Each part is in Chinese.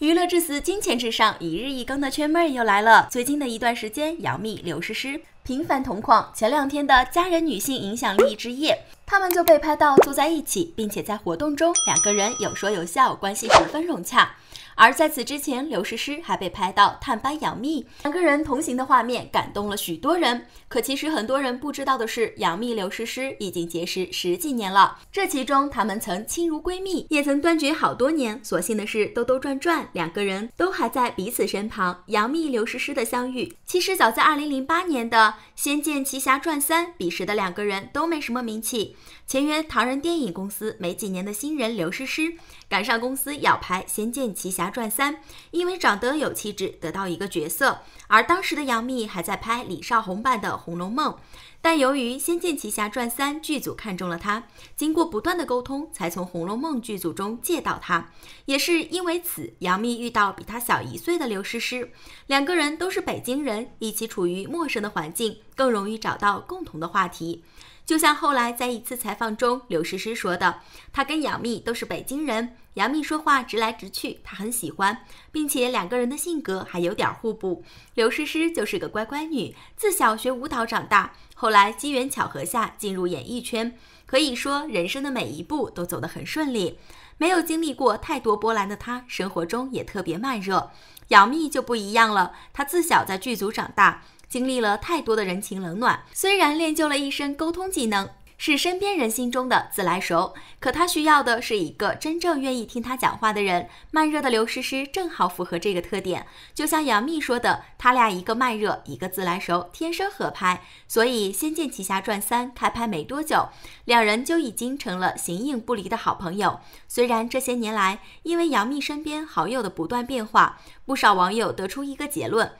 娱乐至死，金钱至上，一日一更的圈妹儿又来了。最近的一段时间，杨幂、刘诗诗频繁同框。前两天的“佳人女性影响力之夜”，他们就被拍到坐在一起，并且在活动中两个人有说有笑，关系十分融洽。而在此之前，刘诗诗还被拍到探班杨幂，两个人同行的画面感动了许多人。可其实很多人不知道的是，杨幂刘诗诗已经结识十几年了。这其中，他们曾亲如闺蜜，也曾断绝好多年。所幸的是，兜兜转转，两个人都还在彼此身旁。杨幂刘诗诗的相遇，其实早在2008年的。《仙剑奇侠传三》彼时的两个人都没什么名气，签约唐人电影公司没几年的新人刘诗诗，赶上公司要拍《仙剑奇侠传三》，因为长得有气质得到一个角色，而当时的杨幂还在拍李少红版的《红楼梦》，但由于《仙剑奇侠传三》剧组看中了她，经过不断的沟通，才从《红楼梦》剧组中借到她，也是因为此，杨幂遇到比她小一岁的刘诗诗，两个人都是北京人，一起处于陌生的环境。更容易找到共同的话题，就像后来在一次采访中，刘诗诗说的，她跟杨幂都是北京人，杨幂说话直来直去，她很喜欢，并且两个人的性格还有点互补。刘诗诗就是个乖乖女，自小学舞蹈长大，后来机缘巧合下进入演艺圈，可以说人生的每一步都走得很顺利，没有经历过太多波澜的她，生活中也特别慢热。杨幂就不一样了，她自小在剧组长大。经历了太多的人情冷暖，虽然练就了一身沟通技能，是身边人心中的自来熟，可他需要的是一个真正愿意听他讲话的人。慢热的刘诗诗正好符合这个特点，就像杨幂说的，他俩一个慢热，一个自来熟，天生合拍。所以《仙剑奇侠传三》开拍没多久，两人就已经成了形影不离的好朋友。虽然这些年来，因为杨幂身边好友的不断变化，不少网友得出一个结论。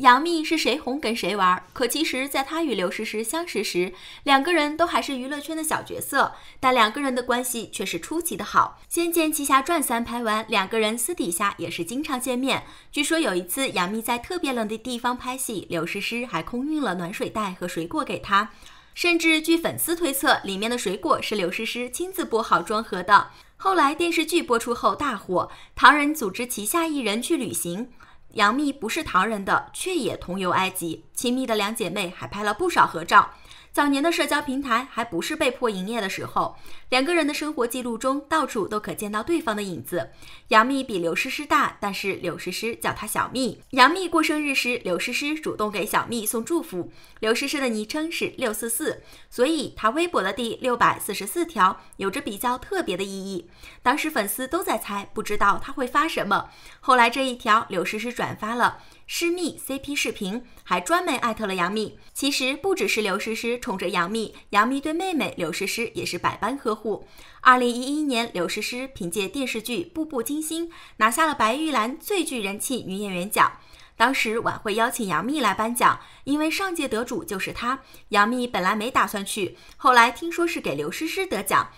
杨幂是谁红跟谁玩，可其实，在她与刘诗诗相识时，两个人都还是娱乐圈的小角色，但两个人的关系却是出奇的好。《仙剑奇侠传三》拍完，两个人私底下也是经常见面。据说有一次，杨幂在特别冷的地方拍戏，刘诗诗还空运了暖水袋和水果给她，甚至据粉丝推测，里面的水果是刘诗诗亲自剥好装盒的。后来电视剧播出后大火，唐人组织旗下艺人去旅行。杨幂不是唐人的，却也同游埃及，亲密的两姐妹还拍了不少合照。早年的社交平台还不是被迫营业的时候，两个人的生活记录中到处都可见到对方的影子。杨幂比刘诗诗大，但是刘诗诗叫她小幂。杨幂过生日时，刘诗诗主动给小幂送祝福。刘诗诗的昵称是六四四，所以她微博的第六百四十四条有着比较特别的意义。当时粉丝都在猜，不知道她会发什么。后来这一条刘诗诗转发了。师密 CP 视频还专门艾特了杨幂。其实不只是刘诗诗宠着杨幂，杨幂对妹妹刘诗诗也是百般呵护。二零一一年，刘诗诗凭借电视剧《步步惊心》拿下了白玉兰最具人气女演员奖。当时晚会邀请杨幂来颁奖，因为上届得主就是她。杨幂本来没打算去，后来听说是给刘诗诗得奖。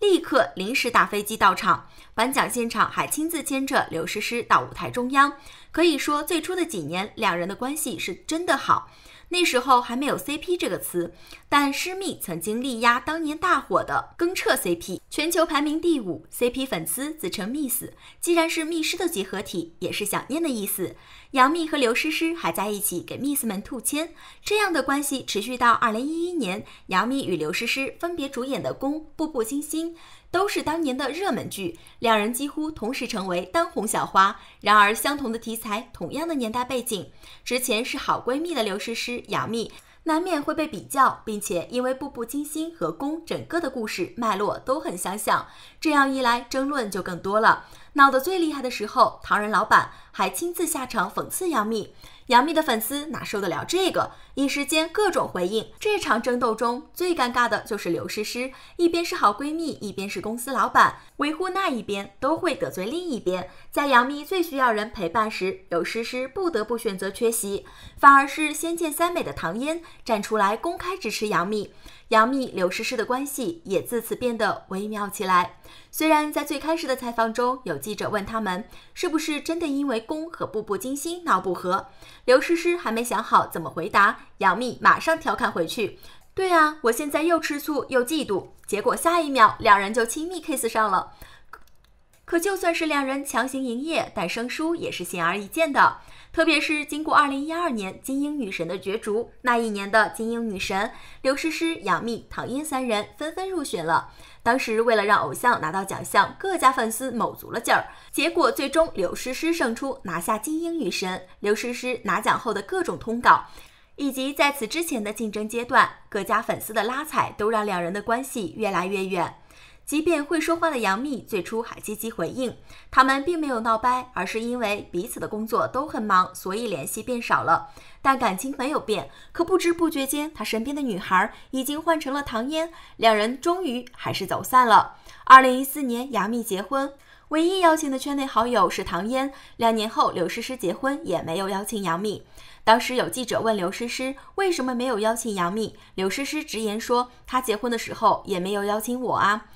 立刻临时打飞机到场，颁奖现场还亲自牵着刘诗诗到舞台中央。可以说，最初的几年，两人的关系是真的好。那时候还没有 CP 这个词，但师蜜曾经力压当年大火的更彻 CP，全球排名第五。CP 粉丝自称 Miss。既然是密师的集合体，也是想念的意思。杨幂和刘诗诗还在一起给 Miss 们兔签，这样的关系持续到二零一一年，杨幂与刘诗诗分别主演的《宫》《步步惊心》。都是当年的热门剧，两人几乎同时成为当红小花。然而，相同的题材，同样的年代背景，之前是好闺蜜的刘诗诗、杨幂，难免会被比较，并且因为《步步惊心》和《宫》整个的故事脉络都很相像，这样一来争论就更多了。闹得最厉害的时候，唐人老板还亲自下场讽刺杨幂。杨幂的粉丝哪受得了这个？一时间各种回应。这场争斗中最尴尬的就是刘诗诗，一边是好闺蜜，一边是公司老板，维护那一边都会得罪另一边。在杨幂最需要人陪伴时，刘诗诗不得不选择缺席，反而是《仙剑三美》的唐嫣站出来公开支持杨幂。杨幂刘诗诗的关系也自此变得微妙起来。虽然在最开始的采访中，有记者问他们是不是真的因为《宫》和《步步惊心》闹不和，刘诗诗还没想好怎么回答，杨幂马上调侃回去：“对啊，我现在又吃醋又嫉妒。”结果下一秒，两人就亲密 k i s s 上了。可就算是两人强行营业，但生疏也是显而易见的。特别是经过二零一二年金鹰女神的角逐，那一年的金鹰女神刘诗诗、杨幂、唐嫣三人纷纷入选了。当时为了让偶像拿到奖项，各家粉丝卯足了劲儿。结果最终刘诗诗胜出，拿下金鹰女神。刘诗诗拿奖后的各种通稿，以及在此之前的竞争阶段，各家粉丝的拉踩，都让两人的关系越来越远。即便会说话的杨幂最初还积极回应，他们并没有闹掰，而是因为彼此的工作都很忙，所以联系变少了。但感情没有变，可不知不觉间，他身边的女孩已经换成了唐嫣，两人终于还是走散了。二零一四年，杨幂结婚，唯一邀请的圈内好友是唐嫣。两年后，刘诗诗结婚，也没有邀请杨幂。当时有记者问刘诗诗为什么没有邀请杨幂，刘诗诗直言说她结婚的时候也没有邀请我啊。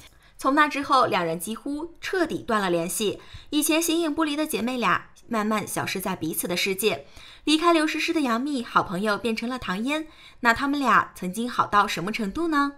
从那之后，两人几乎彻底断了联系。以前形影不离的姐妹俩，慢慢消失在彼此的世界。离开刘诗诗的杨幂，好朋友变成了唐嫣。那他们俩曾经好到什么程度呢？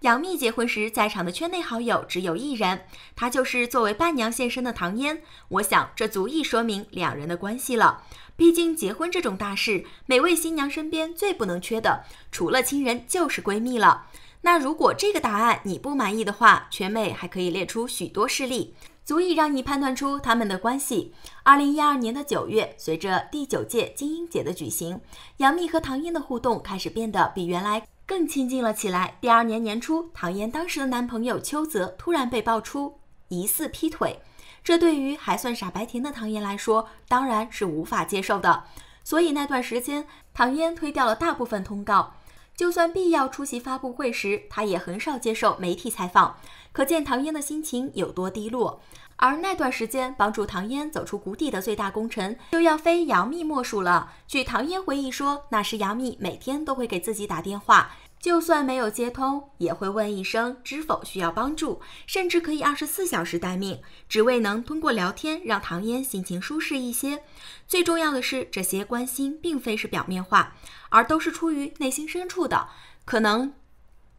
杨幂结婚时，在场的圈内好友只有一人，她就是作为伴娘现身的唐嫣。我想，这足以说明两人的关系了。毕竟结婚这种大事，每位新娘身边最不能缺的，除了亲人，就是闺蜜了。那如果这个答案你不满意的话，全美还可以列出许多事例，足以让你判断出他们的关系。二零一二年的九月，随着第九届金鹰节的举行，杨幂和唐嫣的互动开始变得比原来更亲近了起来。第二年年初，唐嫣当时的男朋友邱泽突然被爆出疑似劈腿，这对于还算傻白甜的唐嫣来说，当然是无法接受的。所以那段时间，唐嫣推掉了大部分通告。就算必要出席发布会时，他也很少接受媒体采访，可见唐嫣的心情有多低落。而那段时间帮助唐嫣走出谷底的最大功臣，就要非杨幂莫属了。据唐嫣回忆说，那时杨幂每天都会给自己打电话。就算没有接通，也会问一声“知否需要帮助”，甚至可以二十四小时待命，只为能通过聊天让唐嫣心情舒适一些。最重要的是，这些关心并非是表面化，而都是出于内心深处的。可能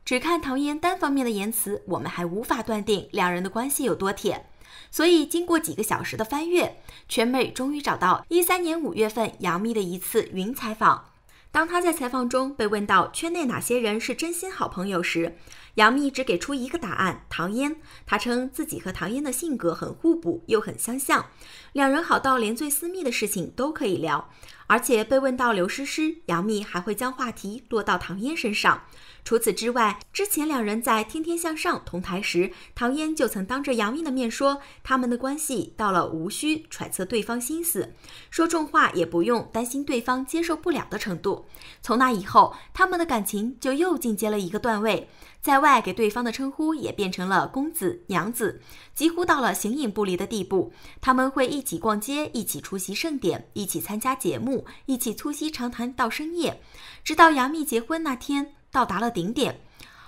只看唐嫣单方面的言辞，我们还无法断定两人的关系有多铁。所以，经过几个小时的翻阅，全美终于找到一三年五月份杨幂的一次云采访。当他在采访中被问到圈内哪些人是真心好朋友时，杨幂只给出一个答案：唐嫣。她称自己和唐嫣的性格很互补，又很相像，两人好到连最私密的事情都可以聊。而且被问到刘诗诗，杨幂还会将话题落到唐嫣身上。除此之外，之前两人在《天天向上》同台时，唐嫣就曾当着杨幂的面说，他们的关系到了无需揣测对方心思，说重话也不用担心对方接受不了的程度。从那以后，他们的感情就又进阶了一个段位，在外给对方的称呼也变成了公子、娘子，几乎到了形影不离的地步。他们会一起逛街，一起出席盛典，一起参加节目。一起促膝长谈到深夜，直到杨幂结婚那天到达了顶点。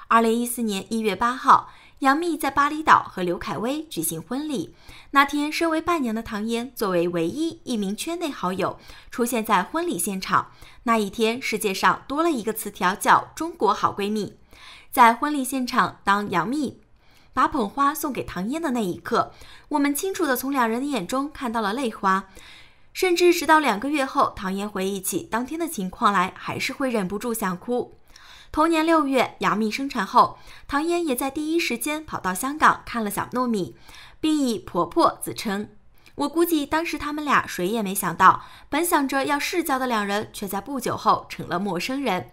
二零一四年一月八号，杨幂在巴厘岛和刘恺威举行婚礼。那天，身为伴娘的唐嫣作为唯一一名圈内好友出现在婚礼现场。那一天，世界上多了一个词条叫“中国好闺蜜”。在婚礼现场，当杨幂把捧花送给唐嫣的那一刻，我们清楚的从两人的眼中看到了泪花。甚至直到两个月后，唐嫣回忆起当天的情况来，还是会忍不住想哭。同年六月，杨幂生产后，唐嫣也在第一时间跑到香港看了小糯米，并以婆婆自称。我估计当时他们俩谁也没想到，本想着要世交的两人，却在不久后成了陌生人。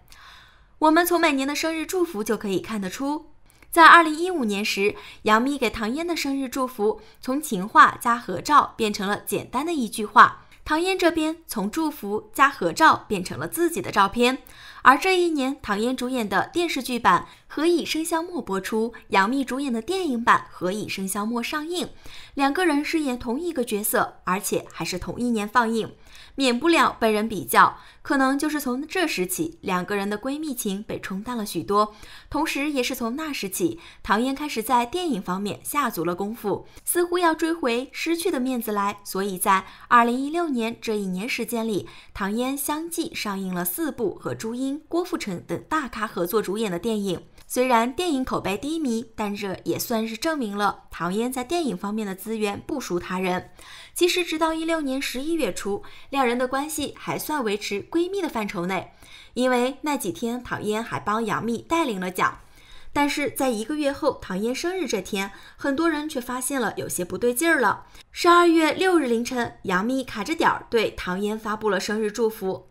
我们从每年的生日祝福就可以看得出，在二零一五年时，杨幂给唐嫣的生日祝福从情话加合照变成了简单的一句话。唐嫣这边从祝福加合照变成了自己的照片。而这一年，唐嫣主演的电视剧版《何以笙箫默》播出，杨幂主演的电影版《何以笙箫默》上映，两个人饰演同一个角色，而且还是同一年放映，免不了被人比较。可能就是从这时起，两个人的闺蜜情被冲淡了许多。同时，也是从那时起，唐嫣开始在电影方面下足了功夫，似乎要追回失去的面子来。所以在二零一六年这一年时间里，唐嫣相继上映了四部和朱茵。郭富城等大咖合作主演的电影，虽然电影口碑低迷，但这也算是证明了唐嫣在电影方面的资源不输他人。其实，直到一六年十一月初，两人的关系还算维持闺蜜的范畴内，因为那几天唐嫣还帮杨幂代领了奖。但是在一个月后，唐嫣生日这天，很多人却发现了有些不对劲儿了。十二月六日凌晨，杨幂卡着点儿对唐嫣发布了生日祝福。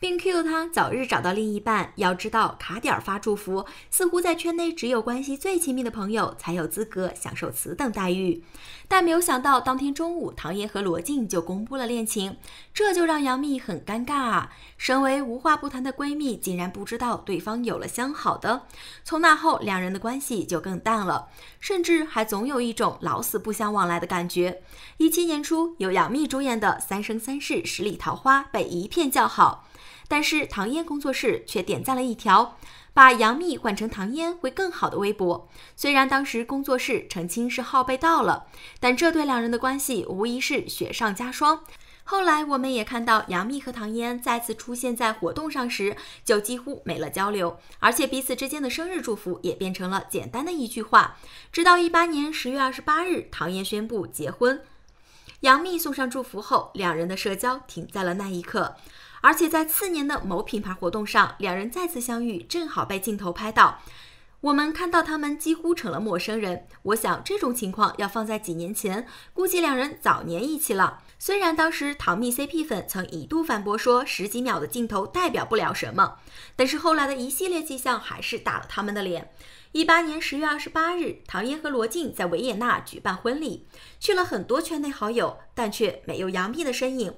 并 cue 他早日找到另一半。要知道，卡点发祝福，似乎在圈内只有关系最亲密的朋友才有资格享受此等待遇。但没有想到，当天中午，唐嫣和罗晋就公布了恋情，这就让杨幂很尴尬啊！身为无话不谈的闺蜜，竟然不知道对方有了相好的。从那后，两人的关系就更淡了，甚至还总有一种老死不相往来的感觉。一七年初，由杨幂主演的《三生三世十里桃花》被一片叫好。但是唐嫣工作室却点赞了一条把杨幂换成唐嫣会更好的微博。虽然当时工作室澄清是号被盗了，但这对两人的关系无疑是雪上加霜。后来我们也看到，杨幂和唐嫣再次出现在活动上时，就几乎没了交流，而且彼此之间的生日祝福也变成了简单的一句话。直到一八年十月二十八日，唐嫣宣布结婚，杨幂送上祝福后，两人的社交停在了那一刻。而且在次年的某品牌活动上，两人再次相遇，正好被镜头拍到。我们看到他们几乎成了陌生人。我想这种情况要放在几年前，估计两人早年一起了。虽然当时唐蜜 CP 粉曾一度反驳说十几秒的镜头代表不了什么，但是后来的一系列迹象还是打了他们的脸。一八年十月二十八日，唐嫣和罗晋在维也纳举办婚礼，去了很多圈内好友，但却没有杨幂的身影。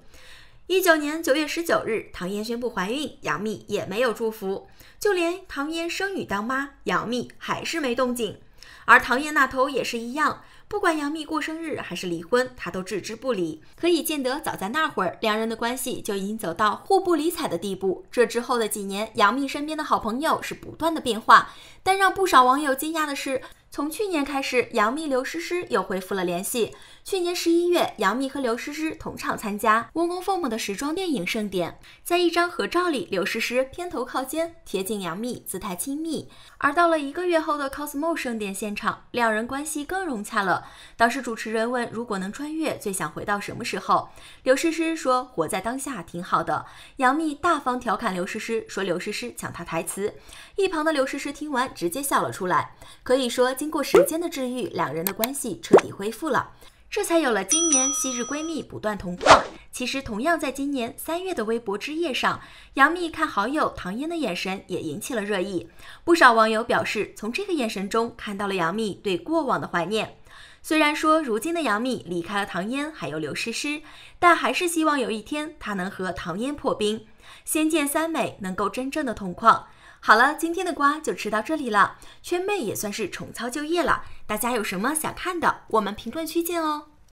一九年九月十九日，唐嫣宣布怀孕，杨幂也没有祝福，就连唐嫣生女当妈，杨幂还是没动静。而唐嫣那头也是一样，不管杨幂过生日还是离婚，她都置之不理。可以见得，早在那会儿，两人的关系就已经走到互不理睬的地步。这之后的几年，杨幂身边的好朋友是不断的变化，但让不少网友惊讶的是。从去年开始，杨幂、刘诗诗又恢复了联系。去年十一月，杨幂和刘诗诗同场参加《温公父母》的时装电影盛典，在一张合照里，刘诗诗偏头靠肩，贴近杨幂，姿态亲密。而到了一个月后的 Cosmo 盛典现场，两人关系更融洽了。当时主持人问：“如果能穿越，最想回到什么时候？”刘诗诗说：“活在当下挺好的。”杨幂大方调侃刘诗诗，说：“刘诗诗抢她台词。”一旁的刘诗诗听完，直接笑了出来。可以说，经过时间的治愈，两人的关系彻底恢复了，这才有了今年昔日闺蜜不断同框。其实，同样在今年三月的微博之夜上，杨幂看好友唐嫣的眼神也引起了热议。不少网友表示，从这个眼神中看到了杨幂对过往的怀念。虽然说如今的杨幂离开了唐嫣，还有刘诗诗，但还是希望有一天她能和唐嫣破冰，仙剑三美能够真正的同框。好了，今天的瓜就吃到这里了。圈妹也算是重操旧业了。大家有什么想看的，我们评论区见哦。